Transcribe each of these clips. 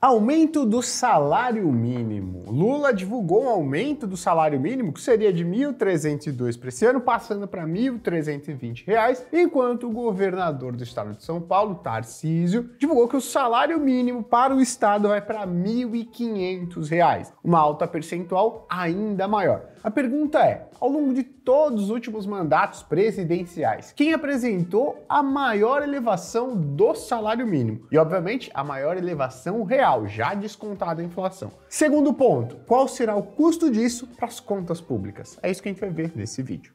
Aumento do salário mínimo. Lula divulgou um aumento do salário mínimo que seria de R$ 1.302 para esse ano, passando para R$ 1.320, reais, enquanto o governador do estado de São Paulo, Tarcísio, divulgou que o salário mínimo para o estado vai para R$ 1.500, reais, uma alta percentual ainda maior. A pergunta é: ao longo de todos os últimos mandatos presidenciais, quem apresentou a maior elevação do salário mínimo? E, obviamente, a maior elevação real, já descontada a inflação. Segundo ponto: qual será o custo disso para as contas públicas? É isso que a gente vai ver nesse vídeo.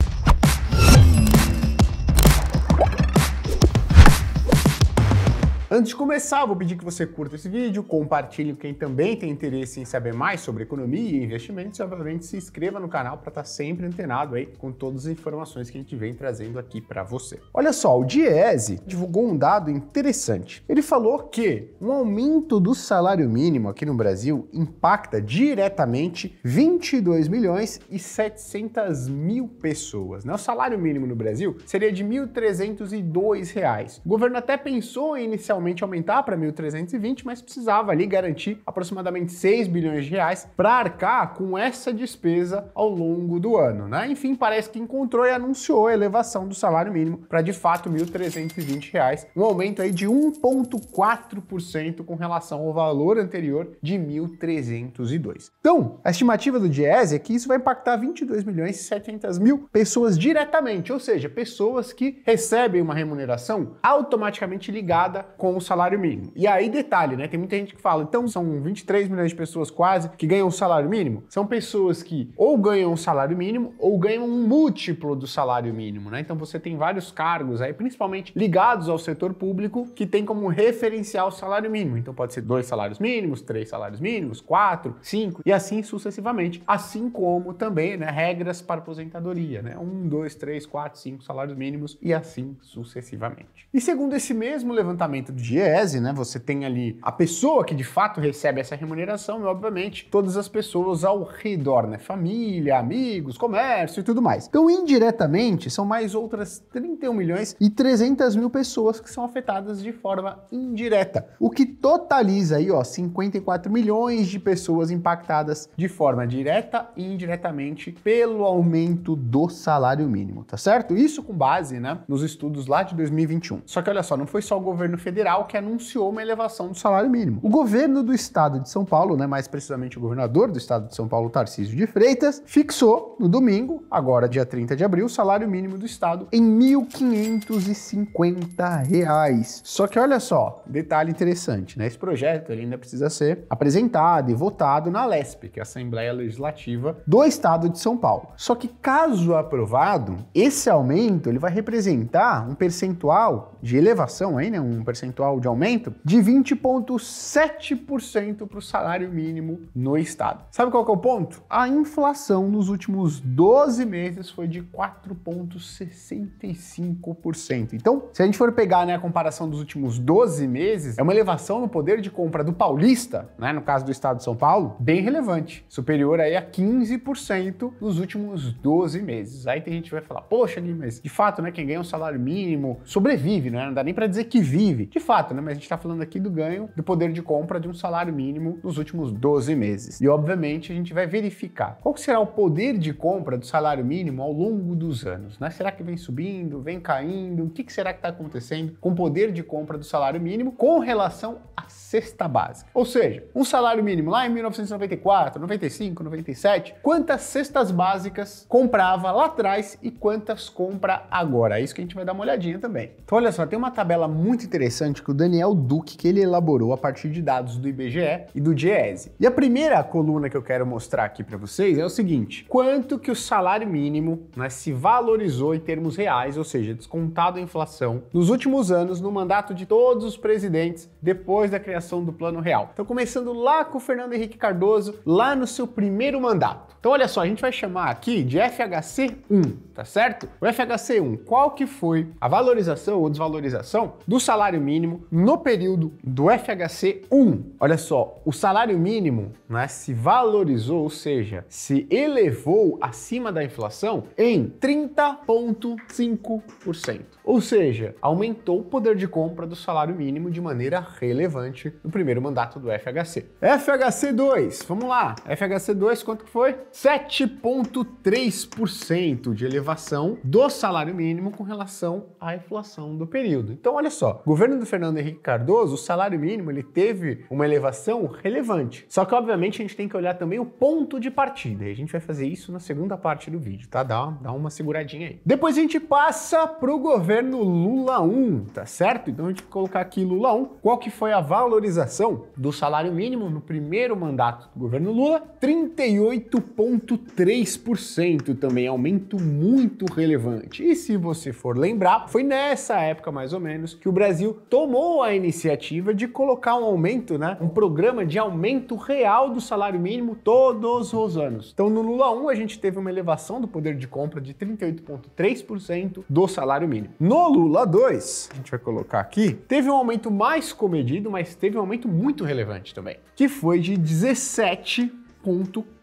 Antes de começar, vou pedir que você curta esse vídeo, compartilhe com quem também tem interesse em saber mais sobre economia e investimentos e, obviamente, se inscreva no canal para estar tá sempre antenado aí com todas as informações que a gente vem trazendo aqui para você. Olha só, o Diese divulgou um dado interessante. Ele falou que um aumento do salário mínimo aqui no Brasil impacta diretamente 22 milhões e 700 mil pessoas. Né? O salário mínimo no Brasil seria de R$ 1.302. O governo até pensou inicialmente aumentar para 1.320, mas precisava ali garantir aproximadamente 6 bilhões de reais para arcar com essa despesa ao longo do ano, né? Enfim, parece que encontrou e anunciou a elevação do salário mínimo para de fato R$ 1.320, um aumento aí de 1.4% com relação ao valor anterior de 1.302. Então, a estimativa do Diese é que isso vai impactar 22 milhões e 700 mil pessoas diretamente, ou seja, pessoas que recebem uma remuneração automaticamente ligada com com o salário mínimo. E aí, detalhe, né? Tem muita gente que fala, então são 23 milhões de pessoas quase que ganham o salário mínimo. São pessoas que ou ganham o salário mínimo ou ganham um múltiplo do salário mínimo, né? Então você tem vários cargos aí, principalmente ligados ao setor público, que tem como referencial o salário mínimo. Então pode ser dois salários mínimos, três salários mínimos, quatro, cinco e assim sucessivamente. Assim como também, né? Regras para aposentadoria, né? Um, dois, três, quatro, cinco salários mínimos e assim sucessivamente. E segundo esse mesmo levantamento do GESE, né? Você tem ali a pessoa que de fato recebe essa remuneração e, obviamente, todas as pessoas ao redor, né? Família, amigos, comércio e tudo mais. Então, indiretamente, são mais outras 31 milhões e 300 mil pessoas que são afetadas de forma indireta, o que totaliza aí, ó, 54 milhões de pessoas impactadas de forma direta e indiretamente pelo aumento do salário mínimo, tá certo? Isso com base, né, nos estudos lá de 2021. Só que olha só, não foi só o governo federal Federal que anunciou uma elevação do salário mínimo. O governo do estado de São Paulo, né, mais precisamente o governador do estado de São Paulo, Tarcísio de Freitas, fixou no domingo, agora dia 30 de abril, o salário mínimo do estado em R$ 1.550. Reais. Só que olha só, detalhe interessante, né? Esse projeto ainda precisa ser apresentado e votado na LESP, que é a Assembleia Legislativa do Estado de São Paulo. Só que caso aprovado, esse aumento ele vai representar um percentual de elevação aí, né? Um percentual percentual de aumento, de 20,7% para o salário mínimo no estado. Sabe qual que é o ponto? A inflação nos últimos 12 meses foi de 4,65%. Então, se a gente for pegar né, a comparação dos últimos 12 meses, é uma elevação no poder de compra do paulista, né, no caso do estado de São Paulo, bem relevante, superior aí a 15% nos últimos 12 meses. Aí tem gente que vai falar, poxa, mas de fato, né, quem ganha um salário mínimo sobrevive, né? não dá nem para dizer que vive. De fato, né? Mas a gente está falando aqui do ganho do poder de compra de um salário mínimo nos últimos 12 meses. E obviamente a gente vai verificar qual será o poder de compra do salário mínimo ao longo dos anos, né? Será que vem subindo, vem caindo? O que, que será que está acontecendo com o poder de compra do salário mínimo com relação à cesta básica? Ou seja, um salário mínimo lá em 1994, 95, 97, quantas cestas básicas comprava lá atrás e quantas compra agora? É isso que a gente vai dar uma olhadinha também. Então olha só, tem uma tabela muito interessante interessante que o Daniel Duque que ele elaborou a partir de dados do IBGE e do GESE. E a primeira coluna que eu quero mostrar aqui para vocês é o seguinte: quanto que o salário mínimo né, se valorizou em termos reais, ou seja, descontado a inflação, nos últimos anos no mandato de todos os presidentes depois da criação do Plano Real. Então começando lá com o Fernando Henrique Cardoso, lá no seu primeiro mandato. Então olha só, a gente vai chamar aqui de FHC 1, tá certo? O FHC 1, qual que foi a valorização ou desvalorização do salário mínimo mínimo no período do FHC 1. Olha só, o salário mínimo né, se valorizou, ou seja, se elevou acima da inflação em 30,5%. Ou seja, aumentou o poder de compra do salário mínimo de maneira relevante no primeiro mandato do FHC. FHC 2, vamos lá. FHC 2, quanto que foi? 7,3% de elevação do salário mínimo com relação à inflação do período. Então, olha só, governo do Fernando Henrique Cardoso, o salário mínimo ele teve uma elevação relevante. Só que, obviamente, a gente tem que olhar também o ponto de partida. E a gente vai fazer isso na segunda parte do vídeo, tá? Dá, dá uma seguradinha aí. Depois a gente passa pro governo Lula 1, tá certo? Então a gente vai colocar aqui Lula 1. Qual que foi a valorização do salário mínimo no primeiro mandato do governo Lula? 38,3% também, aumento muito relevante. E se você for lembrar, foi nessa época mais ou menos que o Brasil todo tomou a iniciativa de colocar um aumento, né, um programa de aumento real do salário mínimo todos os anos. Então no Lula 1 a gente teve uma elevação do poder de compra de 38,3% do salário mínimo. No Lula 2, a gente vai colocar aqui, teve um aumento mais comedido, mas teve um aumento muito relevante também, que foi de 17,4%.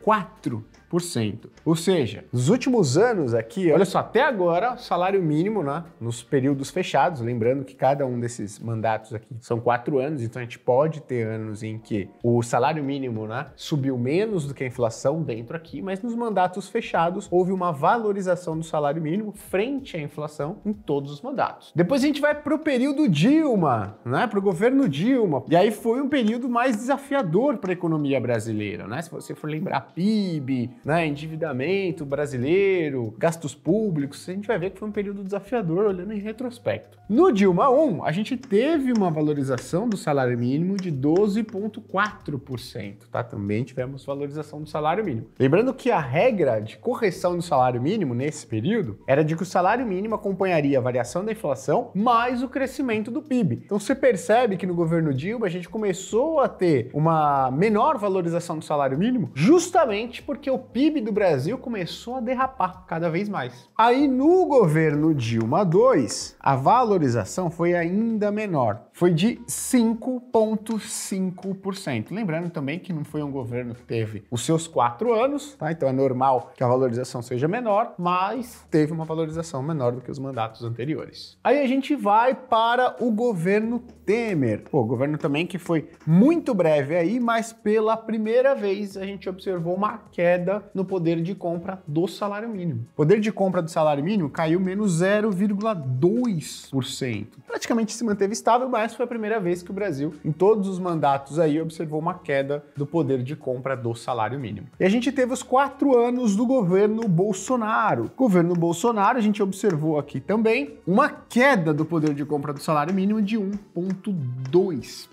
Ou seja, nos últimos anos aqui, olha só, até agora, salário mínimo, né, nos períodos fechados, lembrando que cada um desses mandatos aqui são quatro anos, então a gente pode ter anos em que o salário mínimo né, subiu menos do que a inflação dentro aqui, mas nos mandatos fechados houve uma valorização do salário mínimo frente à inflação em todos os mandatos. Depois a gente vai para o período Dilma, né, para o governo Dilma, e aí foi um período mais desafiador para a economia brasileira, né? Se você for lembrar PIB, né, endividamento brasileiro, gastos públicos, a gente vai ver que foi um período desafiador olhando em retrospecto. No Dilma 1, a gente teve uma valorização do salário mínimo de 12,4%, tá? Também tivemos valorização do salário mínimo. Lembrando que a regra de correção do salário mínimo nesse período era de que o salário mínimo acompanharia a variação da inflação mais o crescimento do PIB. Então você percebe que no governo Dilma a gente começou a ter uma menor valorização do salário mínimo justamente porque o PIB do Brasil começou a derrapar cada vez mais. Aí no governo Dilma II, a valorização foi ainda menor, foi de 5,5%. Lembrando também que não foi um governo que teve os seus quatro anos, tá? Então é normal que a valorização seja menor, mas teve uma valorização menor do que os mandatos anteriores. Aí a gente vai para o governo Temer. o governo também que foi muito breve aí, mas pela primeira vez a gente observou uma queda no poder de compra do salário mínimo. O poder de compra do salário mínimo caiu menos 0,2%. Praticamente se manteve estável, mas foi a primeira vez que o Brasil, em todos os mandatos aí, observou uma queda do poder de compra do salário mínimo. E a gente teve os quatro anos do governo Bolsonaro. Governo Bolsonaro, a gente observou aqui também uma queda do poder de compra do salário mínimo de 1,2%.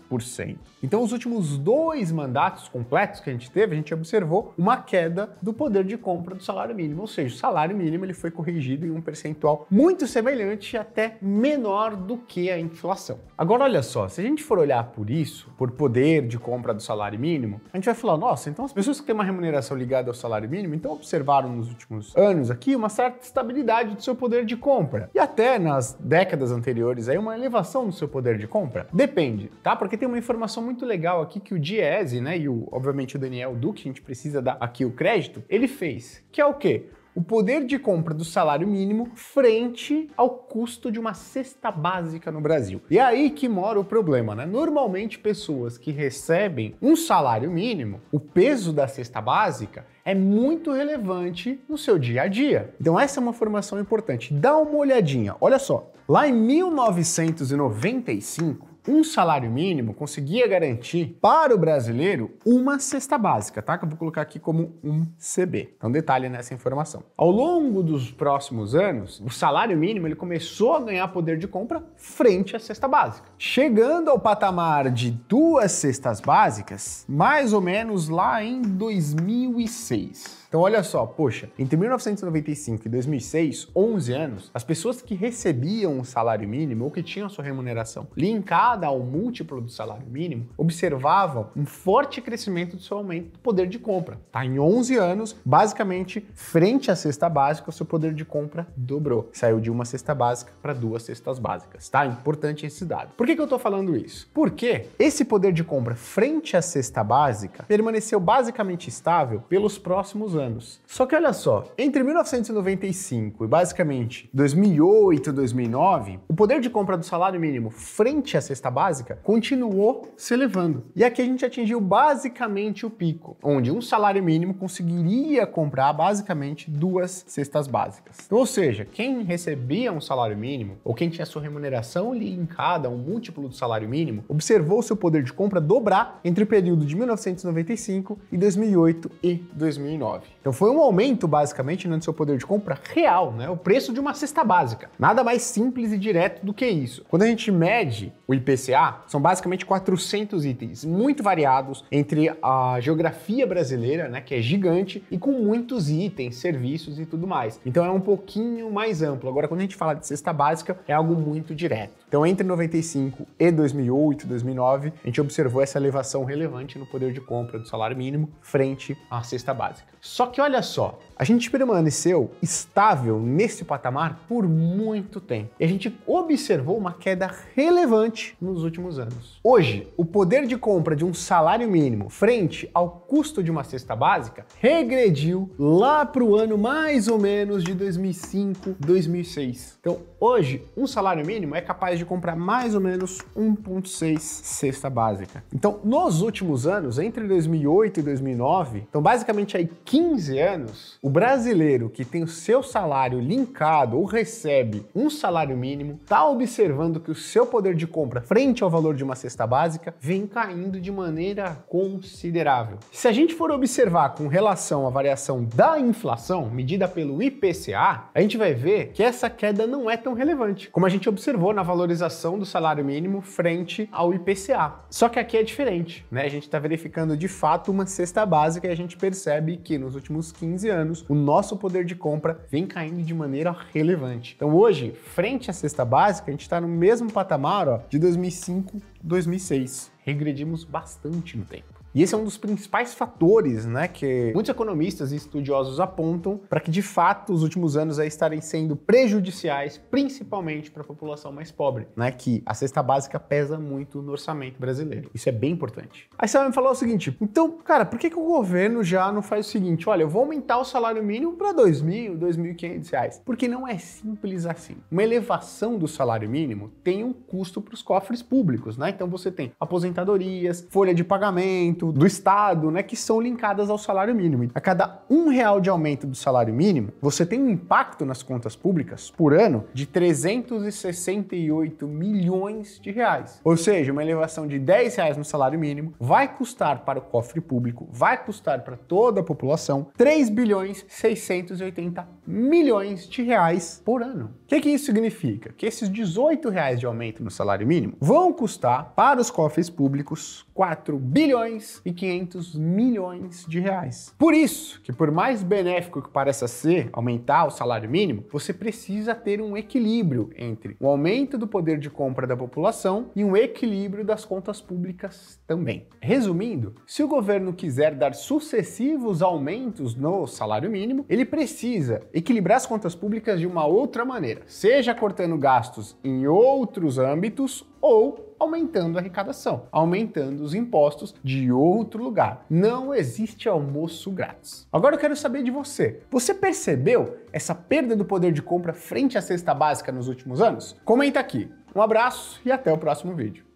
Então, os últimos dois mandatos completos que a gente teve, a gente observou uma queda do poder de compra do salário mínimo, ou seja, o salário mínimo ele foi corrigido em um percentual muito semelhante, até menor do que a inflação. Agora, olha só, se a gente for olhar por isso, por poder de compra do salário mínimo, a gente vai falar, nossa, então as pessoas que têm uma remuneração ligada ao salário mínimo, então observaram nos últimos anos aqui uma certa estabilidade do seu poder de compra e até nas décadas anteriores aí uma elevação do seu poder de compra. Depende, tá? Porque porque tem uma informação muito legal aqui que o Diese, né, e o, obviamente o Daniel Duque, a gente precisa dar aqui o crédito, ele fez, que é o quê? o poder de compra do salário mínimo frente ao custo de uma cesta básica no Brasil. E é aí que mora o problema, né? Normalmente pessoas que recebem um salário mínimo, o peso da cesta básica é muito relevante no seu dia a dia. Então essa é uma formação importante. Dá uma olhadinha. Olha só, lá em 1995, um salário mínimo conseguia garantir para o brasileiro uma cesta básica, tá? Que eu vou colocar aqui como um CB. Então é detalhe nessa informação. Ao longo dos próximos anos, o salário mínimo ele começou a ganhar poder de compra frente à cesta básica. Chegando ao patamar de duas cestas básicas, mais ou menos lá em 2006. Então olha só, poxa, entre 1995 e 2006, 11 anos, as pessoas que recebiam o salário mínimo ou que tinham a sua remuneração linkada ao múltiplo do salário mínimo, observavam um forte crescimento do seu aumento do poder de compra. Tá em 11 anos, basicamente, frente à cesta básica, o seu poder de compra dobrou. Saiu de uma cesta básica para duas cestas básicas, tá? Importante esse dado. Por que, que eu tô falando isso? Porque esse poder de compra frente à cesta básica permaneceu basicamente estável pelos próximos anos. Só que olha só, entre 1995 e basicamente 2008, 2009, o poder de compra do salário mínimo frente à cesta básica continuou se elevando. E aqui a gente atingiu basicamente o pico, onde um salário mínimo conseguiria comprar basicamente duas cestas básicas. Então, ou seja, quem recebia um salário mínimo ou quem tinha sua remuneração linkada a um múltiplo do salário mínimo observou seu poder de compra dobrar entre o período de 1995 e 2008 e 2009. Então foi um aumento, basicamente, no né, seu poder de compra real, né? O preço de uma cesta básica. Nada mais simples e direto do que isso. Quando a gente mede o IPCA, são basicamente 400 itens, muito variados entre a geografia brasileira, né, que é gigante, e com muitos itens, serviços e tudo mais. Então é um pouquinho mais amplo. Agora, quando a gente fala de cesta básica, é algo muito direto. Então, entre 95 e 2008, 2009, a gente observou essa elevação relevante no poder de compra do salário mínimo frente à cesta básica. Só que olha só, a gente permaneceu estável nesse patamar por muito tempo. E a gente observou uma queda relevante nos últimos anos. Hoje, o poder de compra de um salário mínimo frente ao custo de uma cesta básica regrediu lá para o ano mais ou menos de 2005, 2006. Então, Hoje, um salário mínimo é capaz de comprar mais ou menos 1,6 cesta básica. Então, nos últimos anos, entre 2008 e 2009, então basicamente aí 15 anos, o brasileiro que tem o seu salário linkado ou recebe um salário mínimo está observando que o seu poder de compra frente ao valor de uma cesta básica vem caindo de maneira considerável. Se a gente for observar com relação à variação da inflação, medida pelo IPCA, a gente vai ver que essa queda não é tão tão relevante, como a gente observou na valorização do salário mínimo frente ao IPCA. Só que aqui é diferente, né? A gente está verificando de fato uma cesta básica e a gente percebe que nos últimos 15 anos o nosso poder de compra vem caindo de maneira relevante. Então hoje, frente à cesta básica, a gente está no mesmo patamar ó, de 2005, 2006. Regredimos bastante no tempo. E esse é um dos principais fatores né, que muitos economistas e estudiosos apontam para que, de fato, os últimos anos aí estarem sendo prejudiciais, principalmente para a população mais pobre, né, que a cesta básica pesa muito no orçamento brasileiro. Isso é bem importante. Aí você vai me falar o seguinte, então, cara, por que, que o governo já não faz o seguinte, olha, eu vou aumentar o salário mínimo para 2.000, 2.500 reais? Porque não é simples assim. Uma elevação do salário mínimo tem um custo para os cofres públicos, né? Então você tem aposentadorias, folha de pagamento, aumento do Estado, né, que são linkadas ao salário mínimo. A cada um real de aumento do salário mínimo, você tem um impacto nas contas públicas por ano de 368 milhões de reais. Ou seja, uma elevação de 10 reais no salário mínimo vai custar para o cofre público, vai custar para toda a população 3 bilhões 680 milhões de reais por ano. O que, que, isso significa? Que esses 18 reais de aumento no salário mínimo vão custar para os cofres públicos 4 bilhões e 500 milhões de reais. Por isso que por mais benéfico que pareça ser aumentar o salário mínimo, você precisa ter um equilíbrio entre o aumento do poder de compra da população e um equilíbrio das contas públicas também. Resumindo, se o governo quiser dar sucessivos aumentos no salário mínimo, ele precisa equilibrar as contas públicas de uma outra maneira financeira, seja cortando gastos em outros âmbitos ou aumentando a arrecadação, aumentando os impostos de outro lugar. Não existe almoço grátis. Agora eu quero saber de você. Você percebeu essa perda do poder de compra frente à cesta básica nos últimos anos? Comenta aqui. Um abraço e até o próximo vídeo.